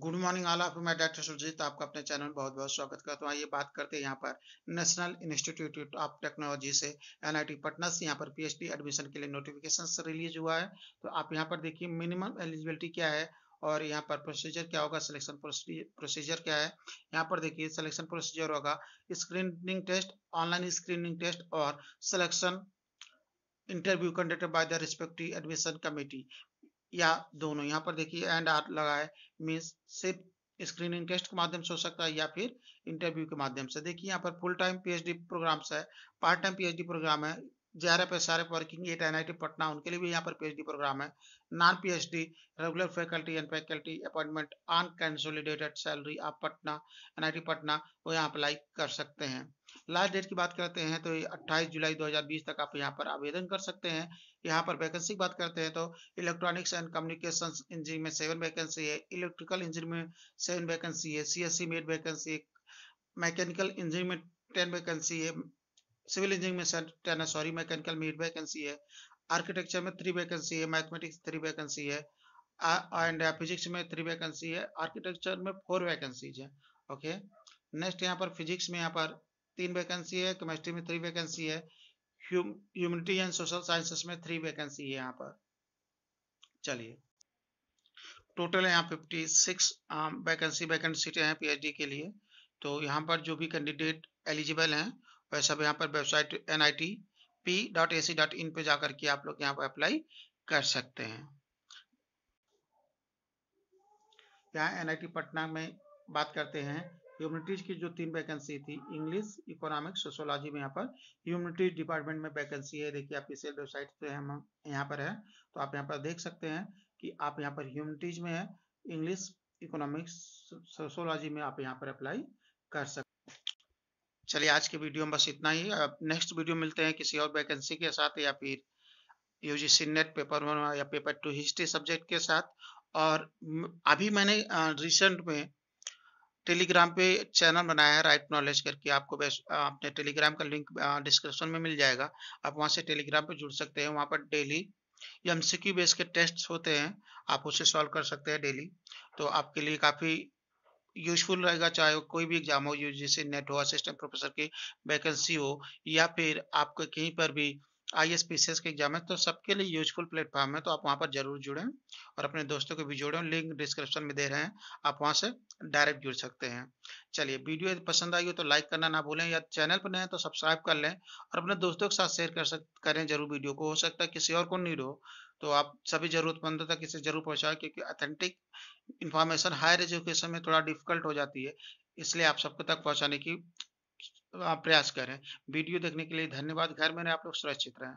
good morning आला ऑफ मैं डॉक्टर सुरजीत आपका अपने चैनल में बहुत बहुत स्वागत करता हूँ ये बात करते हैं यहाँ पर नेशनल इंस्टीट्यूट ऑफ टेक्नोलॉजी से एनआईटी पटना से यहाँ पर पीएचडी एडमिशन के लिए नोटिफिकेशन रिलीज हुआ है तो आप यहाँ पर देखिए मिनिमम एलिजिबिलिटी क्या है और यहाँ पर प्रोसीजर क्या होगा सिलेक्शन प्रोसीजर क्या है यहाँ पर देखिए सिलेक्शन प्रोसीजर होगा screening test online screening test और selection interview conducted by the respective admission committee या दोनों यहाँ पर देखिए एंड आर लगा है मीन्स सिर्फ स्क्रीन टेस्ट के माध्यम से हो सकता है या फिर इंटरव्यू के माध्यम से देखिए यहाँ पर फुल टाइम पीएचडी प्रोग्राम्स है पार्ट टाइम पीएचडी प्रोग्राम है JRF S R working at N Patna उनके लिए भी यहाँ पर पीएचडी प्रोग्राम है non PhD regular faculty and faculty appointment unconsolidated salary आप पटना एनआईटी पटना वो यहाँ अप्लाई कर सकते हैं लास्ट डेट की बात करते हैं तो 28 जुलाई 2020 तक आप यहां पर आवेदन कर सकते हैं यहां पर वैकेंसी की बात करते हैं तो इलेक्ट्रॉनिक्स एंड कम्युनिकेशन इंजीनियर में सेवन वैकेंसी है इलेक्ट्रिकल इंजीनियर में सेवन वैकेंसी है सी मेड वैकेंसी मैकेनिकल इंजीनियर में टेन वैकेंसी है सिविल इंजीनियर में सर टेन है सॉरी मैकेनिकल में एट वैकेंसी है आर्किटेक्चर में थ्री वैकेंसी है मैथमेटिक्स थ्री वैकेंसी है एंड फिजिक्स में थ्री वैकेंसी है आर्किटेक्चर में फोर वैकेंसीज है ओके नेक्स्ट यहाँ पर फिजिक्स में यहाँ पर तीन वैकेंसी है केमिस्ट्री में थ्री वैकेंसी है ह्यूमनिटी एंड सोशल साइंसेस में थ्री वैकेंसी है यहाँ पर चलिए टोटल है यहाँ फिफ्टी सिक्स वैकेंसी वैकेंट सीटें हैं पीएचडी के लिए तो यहाँ पर जो भी कैंडिडेट एलिजिबल हैं वह सब यहाँ पर website N I T P dot A C dot in पर जाकर के आप लोग यहाँ पर अप्लाई कर सकते हैं यहाँ एन आई टी पटना में बात करते हैं ह्यूमनिटीज की जो तीन वैकेंसी थी इंग्लिश इकोनॉमिक्स सोशोलॉजी में यहाँ पर ह्यूमनिटीज डिपार्टमेंट में वैकेंसी है देखिए आप ऑफिशियल वेबसाइट पे हम यहाँ पर है तो आप यहाँ पर देख सकते हैं कि आप यहाँ पर ह्यूमनिटीज में है इंग्लिश इकोनॉमिक्स सोशोलॉजी में आप यहाँ पर अप्लाई कर सकते चलिए आज के वीडियो में बस इतना ही नेक्स्ट वीडियो मिलते हैं किसी और वैकेंसी के साथ या फिर यूजीसी नेट पेपर वन या पेपर टू हिस्ट्री सब्जेक्ट के साथ और अभी मैंने रिसेंट में टेलीग्राम पे चैनल बनाया है राइट नॉलेज करके आपको आपने टेलीग्राम का लिंक डिस्क्रिप्शन में मिल जाएगा आप वहाँ से टेलीग्राम पे जुड़ सकते हैं वहाँ पर डेली एम एमसीक्यू बेस के टेस्ट होते हैं आप उसे सॉल्व कर सकते हैं डेली तो आपके लिए काफ़ी यूजफुल रहेगा चाहे कोई भी एग्जाम हो जैसे नेट हो असिस्टेंट प्रोफेसर की वैकेंसी हो या फिर आपको कहीं पर भी आईएसपीसीएस एस के एग्जाम है तो सबके लिए यूजफुल प्लेटफॉर्म है तो आप वहाँ पर जरूर जुड़ें और अपने दोस्तों को भी जोड़ें लिंक डिस्क्रिप्शन में दे रहे हैं आप वहाँ से डायरेक्ट जुड़ सकते हैं चलिए वीडियो यदि पसंद आई हो तो लाइक करना ना भूलें या चैनल पर नए तो सब्सक्राइब कर लें और अपने दोस्तों के साथ शेयर कर सक करें जरूर वीडियो को हो सकता है किसी और को नीड हो तो आप सभी जरूरतमंदों तक इसे जरूर पहुँचाएं क्योंकि अथेंटिक इन्फॉर्मेशन हायर एजुकेशन में थोड़ा डिफिकल्ट हो जाती है इसलिए आप सबको तक पहुँचाने की प्रयास करें वीडियो देखने के लिए धन्यवाद घर में आप लोग सुरक्षित रहें